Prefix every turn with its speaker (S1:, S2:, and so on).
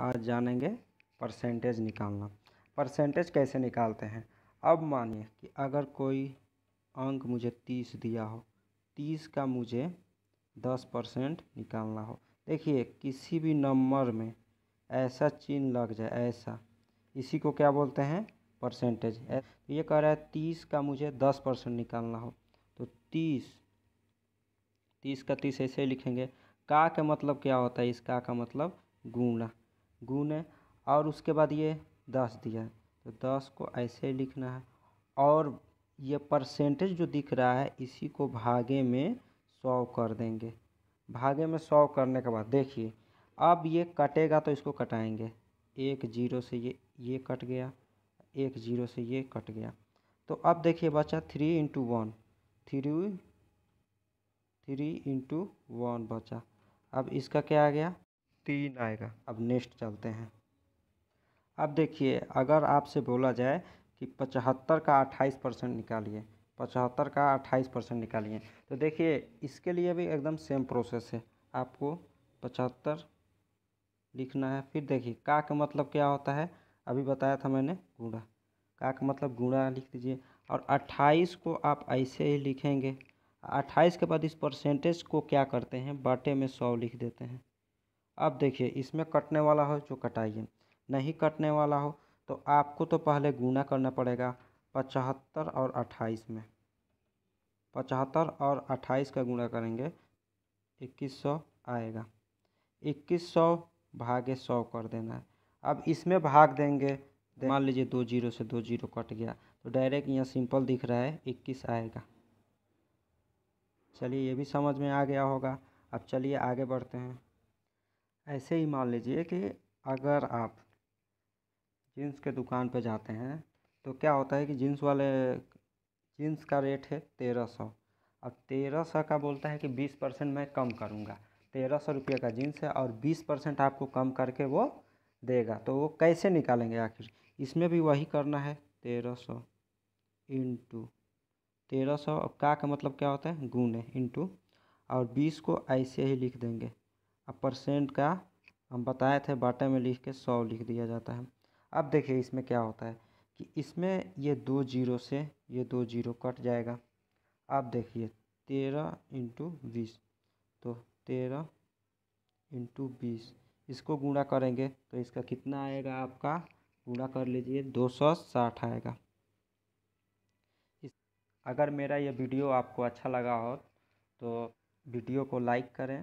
S1: आज जानेंगे परसेंटेज निकालना परसेंटेज कैसे निकालते हैं अब मानिए कि अगर कोई अंक मुझे तीस दिया हो तीस का मुझे दस परसेंट निकालना हो देखिए किसी भी नंबर में ऐसा चिन्ह लग जाए ऐसा इसी को क्या बोलते हैं परसेंटेज तो ये कह रहा है तीस का मुझे दस परसेंट निकालना हो तो तीस तीस का तीस ऐसे लिखेंगे का के मतलब क्या होता है इस का का मतलब गुणा गुण है और उसके बाद ये दस दिया है तो दस को ऐसे लिखना है और ये परसेंटेज जो दिख रहा है इसी को भागे में सौ कर देंगे भागे में सौ करने के बाद देखिए अब ये कटेगा तो इसको कटाएंगे एक जीरो से ये ये कट गया एक जीरो से ये कट गया तो अब देखिए बचा three into one three three into one बचा अब इसका क्या आ गया तीन आएगा अब नेक्स्ट चलते हैं अब देखिए अगर आपसे बोला जाए कि पचहत्तर का अट्ठाईस परसेंट निकालिए पचहत्तर का अट्ठाईस परसेंट निकालिए तो देखिए इसके लिए भी एकदम सेम प्रोसेस है आपको पचहत्तर लिखना है फिर देखिए का का मतलब क्या होता है अभी बताया था मैंने गुणा का का मतलब गुणा लिख दीजिए और अट्ठाईस को आप ऐसे ही लिखेंगे अट्ठाईस के बाद इस परसेंटेज को क्या करते हैं बाटे में सौ लिख देते हैं अब देखिए इसमें कटने वाला हो जो तो कटाइए नहीं कटने वाला हो तो आपको तो पहले गुना करना पड़ेगा पचहत्तर और अट्ठाईस में पचहत्तर और अट्ठाईस का गुणा करेंगे इक्कीस सौ आएगा इक्कीस सौ भागे सौ कर देना है अब इसमें भाग देंगे मान लीजिए दो जीरो से दो जीरो कट गया तो डायरेक्ट यहाँ सिंपल दिख रहा है इक्कीस आएगा चलिए ये भी समझ में आ गया होगा अब चलिए आगे बढ़ते हैं ऐसे ही मान लीजिए कि अगर आप जींस के दुकान पर जाते हैं तो क्या होता है कि जीन्स वाले जीन्स का रेट है तेरह सौ अब तेरह सौ का बोलता है कि बीस परसेंट मैं कम करूँगा तेरह सौ रुपये का जीन्स है और बीस परसेंट आपको कम करके वो देगा तो वो कैसे निकालेंगे आखिर इसमें भी वही करना है तेरह सौ इंटू तेरह सौ का का मतलब क्या होता है गुने इंटू और बीस को ऐसे ही लिख देंगे अब परसेंट का हम बताए थे बाटे में लिख के सौ लिख दिया जाता है अब देखिए इसमें क्या होता है कि इसमें ये दो जीरो से ये दो जीरो कट जाएगा अब देखिए तेरह इंटू बीस तो तेरह इंटू बीस इसको गुणा करेंगे तो इसका कितना आएगा आपका गुणा कर लीजिए दो सौ साठ आएगा इस अगर मेरा ये वीडियो आपको अच्छा लगा हो तो वीडियो को लाइक करें